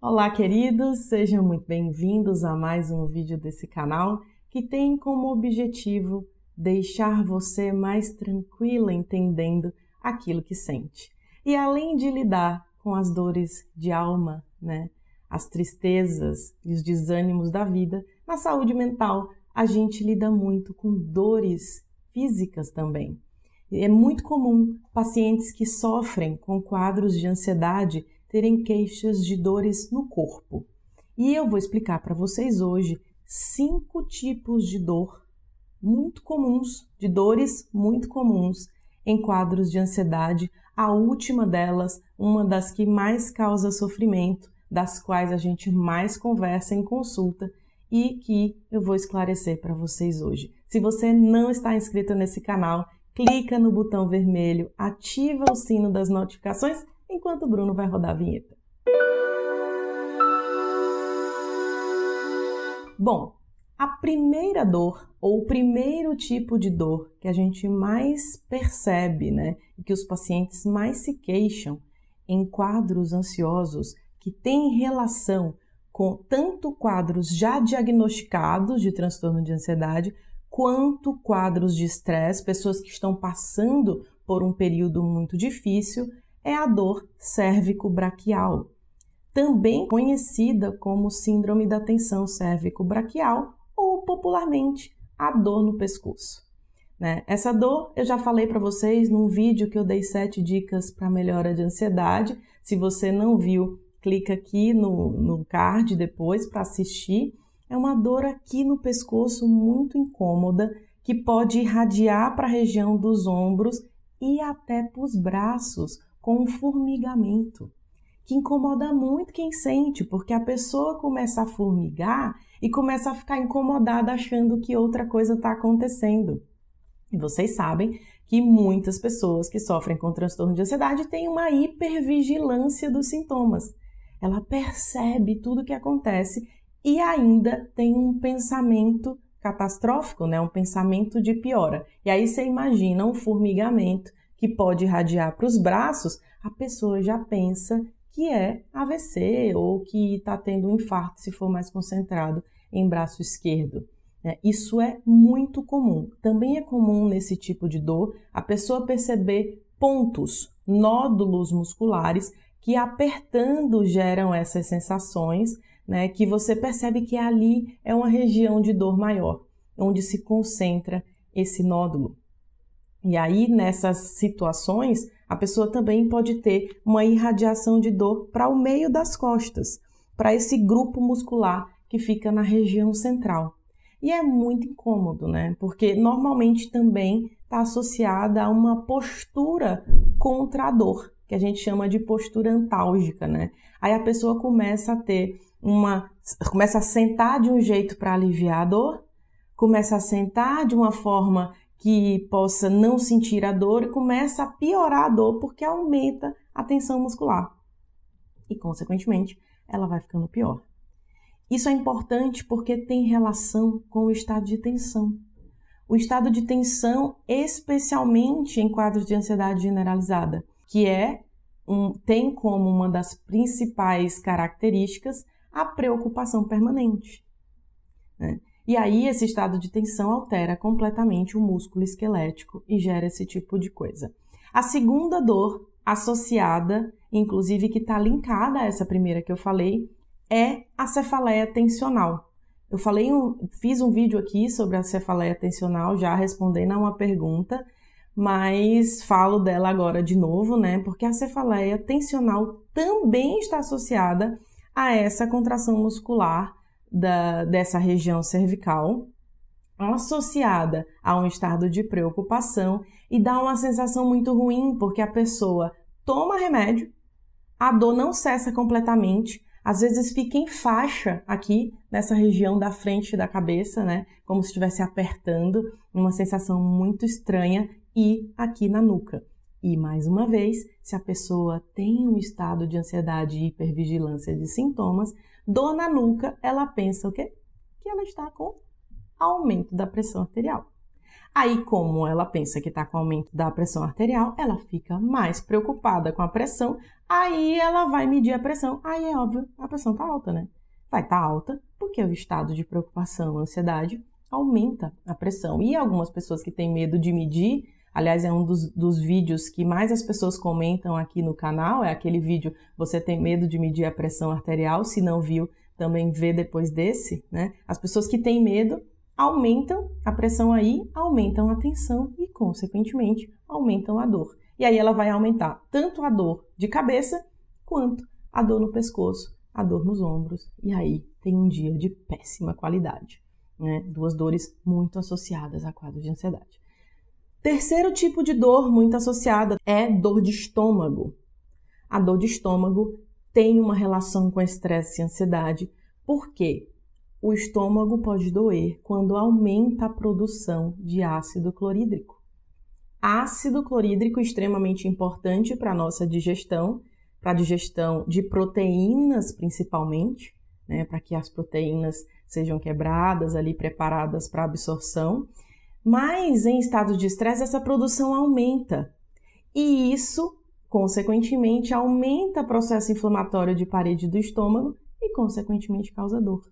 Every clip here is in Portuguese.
Olá, queridos! Sejam muito bem-vindos a mais um vídeo desse canal que tem como objetivo deixar você mais tranquila entendendo aquilo que sente. E além de lidar com as dores de alma, né, as tristezas e os desânimos da vida, na saúde mental a gente lida muito com dores físicas também. É muito comum pacientes que sofrem com quadros de ansiedade terem queixas de dores no corpo. E eu vou explicar para vocês hoje cinco tipos de dor muito comuns, de dores muito comuns em quadros de ansiedade, a última delas, uma das que mais causa sofrimento, das quais a gente mais conversa em consulta e que eu vou esclarecer para vocês hoje. Se você não está inscrito nesse canal, clica no botão vermelho, ativa o sino das notificações enquanto o Bruno vai rodar a vinheta. Bom, a primeira dor ou o primeiro tipo de dor que a gente mais percebe, né, e que os pacientes mais se queixam em quadros ansiosos que tem relação com tanto quadros já diagnosticados de transtorno de ansiedade, quanto quadros de estresse, pessoas que estão passando por um período muito difícil é a dor cérvico-braquial, também conhecida como síndrome da tensão cérvico-braquial ou popularmente a dor no pescoço. Né? Essa dor eu já falei para vocês num vídeo que eu dei sete dicas para melhora de ansiedade. Se você não viu, clica aqui no, no card depois para assistir. É uma dor aqui no pescoço muito incômoda que pode irradiar para a região dos ombros e até para os braços, com um formigamento, que incomoda muito quem sente, porque a pessoa começa a formigar e começa a ficar incomodada achando que outra coisa está acontecendo. E vocês sabem que muitas pessoas que sofrem com transtorno de ansiedade têm uma hipervigilância dos sintomas. Ela percebe tudo o que acontece e ainda tem um pensamento catastrófico, né? um pensamento de piora. E aí você imagina um formigamento que pode irradiar para os braços, a pessoa já pensa que é AVC ou que está tendo um infarto se for mais concentrado em braço esquerdo. Né? Isso é muito comum. Também é comum nesse tipo de dor a pessoa perceber pontos, nódulos musculares que apertando geram essas sensações, né, que você percebe que ali é uma região de dor maior, onde se concentra esse nódulo. E aí, nessas situações, a pessoa também pode ter uma irradiação de dor para o meio das costas, para esse grupo muscular que fica na região central. E é muito incômodo, né? Porque normalmente também está associada a uma postura contra a dor, que a gente chama de postura antálgica, né? Aí a pessoa começa a ter uma. começa a sentar de um jeito para aliviar a dor, começa a sentar de uma forma que possa não sentir a dor e começa a piorar a dor porque aumenta a tensão muscular. E, consequentemente, ela vai ficando pior. Isso é importante porque tem relação com o estado de tensão. O estado de tensão, especialmente em quadros de ansiedade generalizada, que é um, tem como uma das principais características a preocupação permanente. Né? E aí esse estado de tensão altera completamente o músculo esquelético e gera esse tipo de coisa. A segunda dor associada, inclusive que está linkada a essa primeira que eu falei, é a cefaleia tensional. Eu falei, um, fiz um vídeo aqui sobre a cefaleia tensional, já respondendo a uma pergunta, mas falo dela agora de novo, né? Porque a cefaleia tensional também está associada a essa contração muscular da, dessa região cervical, associada a um estado de preocupação e dá uma sensação muito ruim, porque a pessoa toma remédio, a dor não cessa completamente, às vezes fica em faixa aqui nessa região da frente da cabeça, né? Como se estivesse apertando, uma sensação muito estranha e aqui na nuca. E mais uma vez, se a pessoa tem um estado de ansiedade e hipervigilância de sintomas, Dona Nuca, ela pensa o quê? Que ela está com aumento da pressão arterial. Aí, como ela pensa que está com aumento da pressão arterial, ela fica mais preocupada com a pressão. Aí ela vai medir a pressão. Aí é óbvio, a pressão está alta, né? Vai estar tá alta porque o estado de preocupação, ansiedade aumenta a pressão. E algumas pessoas que têm medo de medir Aliás, é um dos, dos vídeos que mais as pessoas comentam aqui no canal. É aquele vídeo Você tem medo de medir a pressão arterial? Se não viu, também vê depois desse, né? As pessoas que têm medo aumentam a pressão aí, aumentam a tensão e, consequentemente, aumentam a dor. E aí ela vai aumentar tanto a dor de cabeça quanto a dor no pescoço, a dor nos ombros. E aí tem um dia de péssima qualidade, né? Duas dores muito associadas a quadro de ansiedade. Terceiro tipo de dor muito associada é dor de estômago. A dor de estômago tem uma relação com estresse e ansiedade, porque o estômago pode doer quando aumenta a produção de ácido clorídrico. Ácido clorídrico extremamente importante para a nossa digestão, para a digestão de proteínas principalmente, né, para que as proteínas sejam quebradas ali, preparadas para absorção mas em estado de estresse, essa produção aumenta. E isso, consequentemente, aumenta o processo inflamatório de parede do estômago e, consequentemente, causa dor.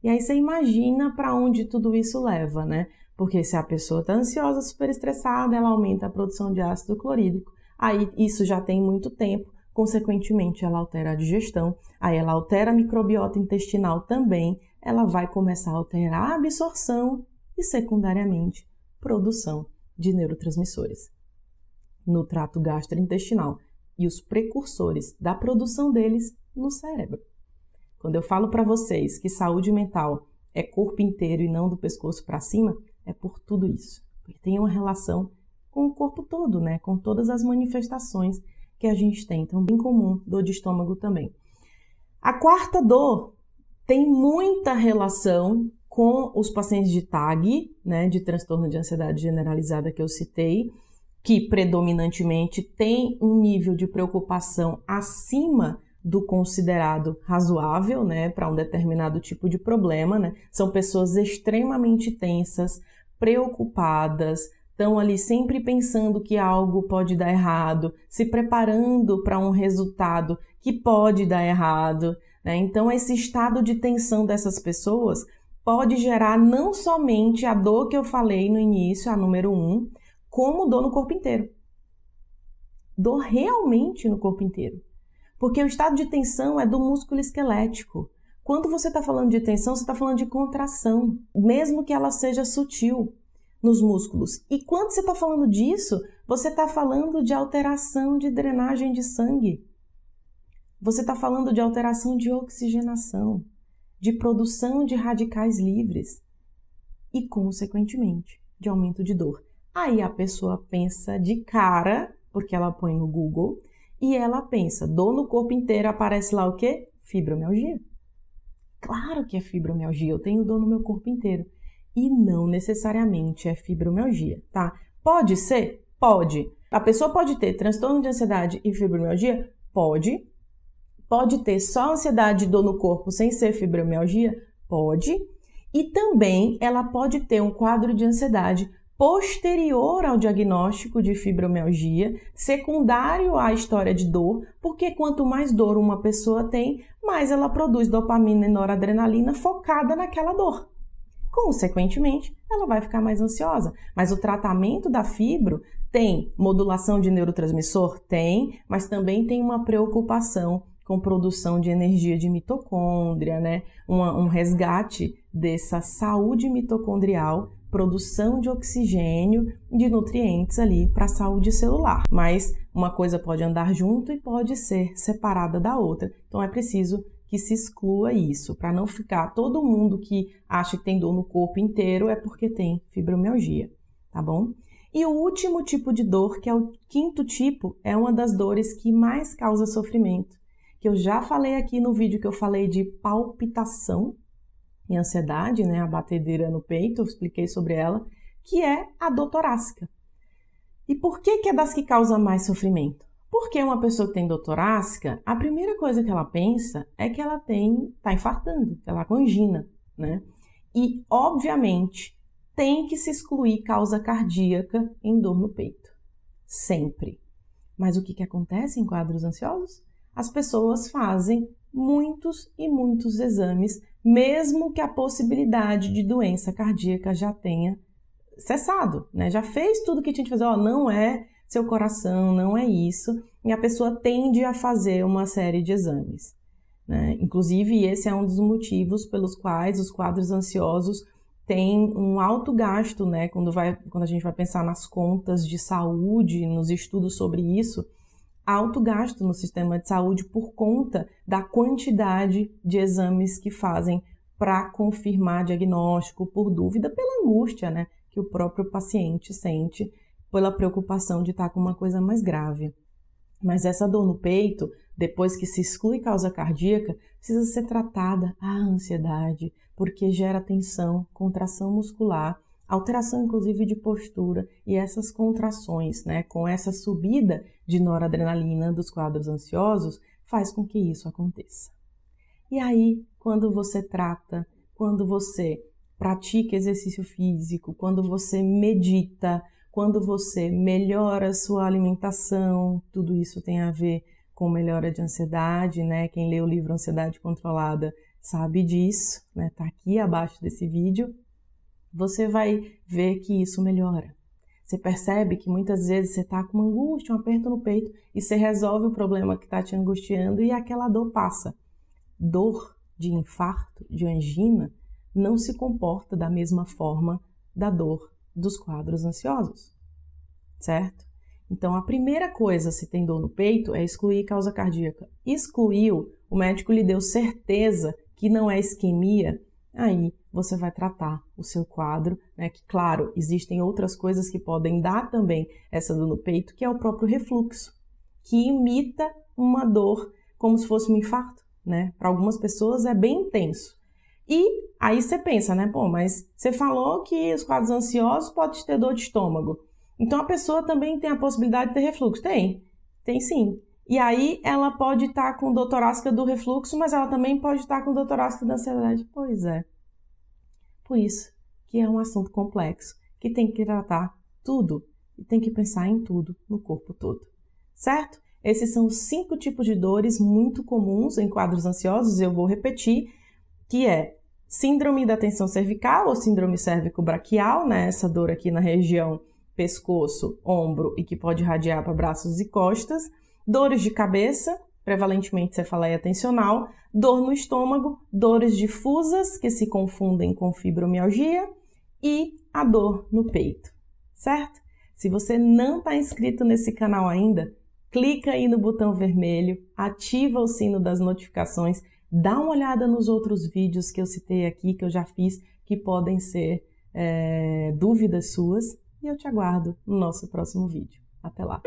E aí você imagina para onde tudo isso leva, né? Porque se a pessoa está ansiosa, super estressada, ela aumenta a produção de ácido clorídrico. Aí isso já tem muito tempo, consequentemente ela altera a digestão, aí ela altera a microbiota intestinal também, ela vai começar a alterar a absorção e, secundariamente, produção de neurotransmissores. No trato gastrointestinal e os precursores da produção deles no cérebro. Quando eu falo para vocês que saúde mental é corpo inteiro e não do pescoço para cima, é por tudo isso. Porque tem uma relação com o corpo todo, né? Com todas as manifestações que a gente tem. Então, bem comum, dor de estômago também. A quarta dor tem muita relação com os pacientes de TAG, né, de transtorno de ansiedade generalizada que eu citei, que predominantemente tem um nível de preocupação acima do considerado razoável, né, para um determinado tipo de problema, né? São pessoas extremamente tensas, preocupadas, estão ali sempre pensando que algo pode dar errado, se preparando para um resultado que pode dar errado. Né? Então, esse estado de tensão dessas pessoas pode gerar não somente a dor que eu falei no início, a número um, como dor no corpo inteiro. Dor realmente no corpo inteiro. Porque o estado de tensão é do músculo esquelético. Quando você está falando de tensão, você está falando de contração, mesmo que ela seja sutil nos músculos. E quando você está falando disso, você está falando de alteração de drenagem de sangue. Você está falando de alteração de oxigenação de produção de radicais livres e, consequentemente, de aumento de dor. Aí a pessoa pensa de cara, porque ela põe no Google, e ela pensa, dor no corpo inteiro, aparece lá o quê? Fibromialgia. Claro que é fibromialgia, eu tenho dor no meu corpo inteiro. E não necessariamente é fibromialgia, tá? Pode ser? Pode. A pessoa pode ter transtorno de ansiedade e fibromialgia? Pode, pode ter só ansiedade e dor no corpo sem ser fibromialgia? Pode. E também ela pode ter um quadro de ansiedade posterior ao diagnóstico de fibromialgia, secundário à história de dor, porque quanto mais dor uma pessoa tem, mais ela produz dopamina e noradrenalina focada naquela dor. Consequentemente, ela vai ficar mais ansiosa. Mas o tratamento da fibro tem modulação de neurotransmissor? Tem, mas também tem uma preocupação com produção de energia de mitocôndria, né? um resgate dessa saúde mitocondrial, produção de oxigênio, de nutrientes ali para a saúde celular. Mas uma coisa pode andar junto e pode ser separada da outra. Então é preciso que se exclua isso, para não ficar todo mundo que acha que tem dor no corpo inteiro é porque tem fibromialgia, tá bom? E o último tipo de dor, que é o quinto tipo, é uma das dores que mais causa sofrimento, que eu já falei aqui no vídeo que eu falei de palpitação e ansiedade, né, a batedeira no peito, eu expliquei sobre ela, que é a dor torácica. E por que, que é das que causa mais sofrimento? Porque uma pessoa que tem dor torácica, a primeira coisa que ela pensa é que ela tem tá infartando, ela congina, né? E obviamente tem que se excluir causa cardíaca em dor no peito, sempre. Mas o que, que acontece em quadros ansiosos? as pessoas fazem muitos e muitos exames, mesmo que a possibilidade de doença cardíaca já tenha cessado, né? Já fez tudo que tinha que fazer, ó, não é seu coração, não é isso, e a pessoa tende a fazer uma série de exames. Né? Inclusive, esse é um dos motivos pelos quais os quadros ansiosos têm um alto gasto, né? Quando, vai, quando a gente vai pensar nas contas de saúde, nos estudos sobre isso, alto gasto no sistema de saúde por conta da quantidade de exames que fazem para confirmar diagnóstico por dúvida, pela angústia né, que o próprio paciente sente, pela preocupação de estar tá com uma coisa mais grave. Mas essa dor no peito, depois que se exclui causa cardíaca, precisa ser tratada a ansiedade, porque gera tensão, contração muscular alteração inclusive de postura e essas contrações, né, com essa subida de noradrenalina dos quadros ansiosos, faz com que isso aconteça. E aí, quando você trata, quando você pratica exercício físico, quando você medita, quando você melhora a sua alimentação, tudo isso tem a ver com melhora de ansiedade, né? Quem lê o livro Ansiedade Controlada sabe disso, né? Tá aqui abaixo desse vídeo você vai ver que isso melhora. Você percebe que muitas vezes você está com uma angústia, um aperto no peito e você resolve o problema que está te angustiando e aquela dor passa. Dor de infarto, de angina, não se comporta da mesma forma da dor dos quadros ansiosos, certo? Então, a primeira coisa, se tem dor no peito, é excluir causa cardíaca. Excluiu, o médico lhe deu certeza que não é isquemia, aí você vai tratar o seu quadro, né? Que, claro, existem outras coisas que podem dar também essa dor no peito, que é o próprio refluxo, que imita uma dor como se fosse um infarto, né? Para algumas pessoas é bem intenso. E aí você pensa, né? Pô, mas você falou que os quadros ansiosos podem ter dor de estômago. Então a pessoa também tem a possibilidade de ter refluxo? Tem, tem sim. E aí ela pode estar tá com dor torácica do refluxo, mas ela também pode estar tá com dor torácica da ansiedade. Pois é. Por isso que é um assunto complexo, que tem que tratar tudo e tem que pensar em tudo no corpo todo. Certo? Esses são os cinco tipos de dores muito comuns em quadros ansiosos, eu vou repetir, que é síndrome da tensão cervical ou síndrome cérvico-braquial, né? Essa dor aqui na região pescoço, ombro e que pode irradiar para braços e costas, dores de cabeça, prevalentemente cefaleia tensional, dor no estômago, dores difusas que se confundem com fibromialgia e a dor no peito, certo? Se você não está inscrito nesse canal ainda, clica aí no botão vermelho, ativa o sino das notificações, dá uma olhada nos outros vídeos que eu citei aqui, que eu já fiz, que podem ser é, dúvidas suas, e eu te aguardo no nosso próximo vídeo. Até lá!